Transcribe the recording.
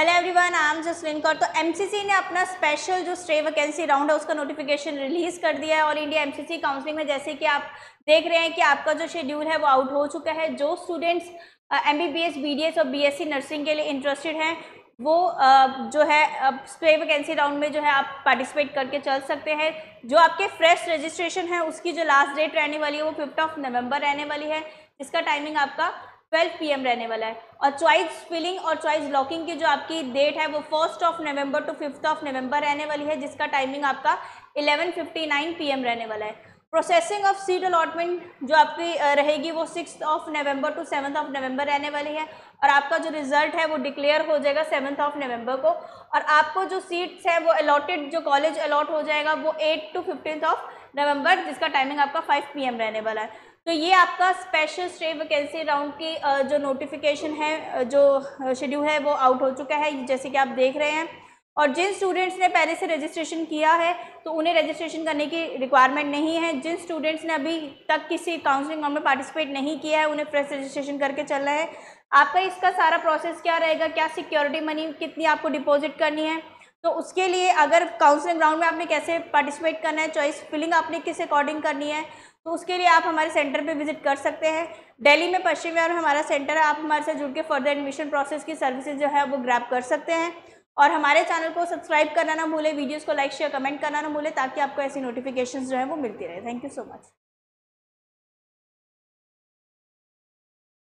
hello everyone I am Jaslin Kaur तो MCC ने अपना स्पेशल जो स्ट्रे वैकेंसी राउंड है उसका नोटिफिकेशन रिलीज कर दिया है और इंडिया एमसीसी काउंसलिंग में जैसे कि आप देख रहे हैं कि आपका जो शेड्यूल है वो आउट हो चुका है जो students M B B S B D S और बी एस सी नर्सिंग के लिए इंटरेस्टेड हैं वो uh, जो है स्प्रे वैकेंसी राउंड में जो है आप पार्टिसिपेट करके चल सकते हैं जो आपके फ्रेश रजिस्ट्रेशन है उसकी जो लास्ट डेट रहने वाली है वो फिफ्थ ऑफ नवंबर रहने वाली है इसका टाइमिंग आपका 12 पीएम रहने वाला है और च्वाइस फिलिंग और च्वाइस ब्लॉकिंग की जो आपकी डेट है वो first of November to fifth of November रहने वाली है जिसका टाइमिंग आपका 11:59 पीएम रहने वाला है प्रोसेसिंग ऑफ सीट अलॉटमेंट जो आपकी रहेगी वो six of November to seventh of November रहने वाली है और आपका जो रिजल्ट है वो डिक्लेयर हो जाएगा सेवन्थ ऑफ नवंबर को और आपको जो सीट्स है वो अलॉटेड जो कॉलेज अलॉट हो जाएगा वो eight to fifteen of November जिसका टाइमिंग आपका 5 पीएम रहने वाला है तो ये आपका स्पेशल स्टे वैकेंसी राउंड की जो नोटिफिकेशन है जो शेड्यूल है वो आउट हो चुका है जैसे कि आप देख रहे हैं और जिन स्टूडेंट्स ने पहले से रजिस्ट्रेशन किया है तो उन्हें रजिस्ट्रेशन करने की रिक्वायरमेंट नहीं है जिन स्टूडेंट्स ने अभी तक किसी काउंसलिंग में पार्टिसिपेट नहीं किया है उन्हें फ्रेश रजिस्ट्रेशन करके चलना है आपका इसका सारा प्रोसेस क्या रहेगा क्या सिक्योरिटी मनी कितनी आपको डिपॉजिट करनी है तो उसके लिए अगर काउंसलिंग ग्राउंड में आपने कैसे पार्टिसिपेट करना है चॉइस फिलिंग आपने किस अकॉर्डिंग करनी है तो उसके लिए आप हमारे सेंटर पे विजिट कर सकते हैं दिल्ली में पश्चिम बिहार हमारा सेंटर है आप हमारे से जुड़ के फर्दर एडमिशन प्रोसेस की सर्विसेज जो है वो ग्रैप कर सकते हैं और हमारे चैनल को सब्सक्राइब करना ना भूलें वीडियोज़ को लाइक शेयर कमेंट करना ना भूलें ताकि आपको ऐसी नोटिफिकेशन जो है वो मिलती रहे थैंक यू सो मच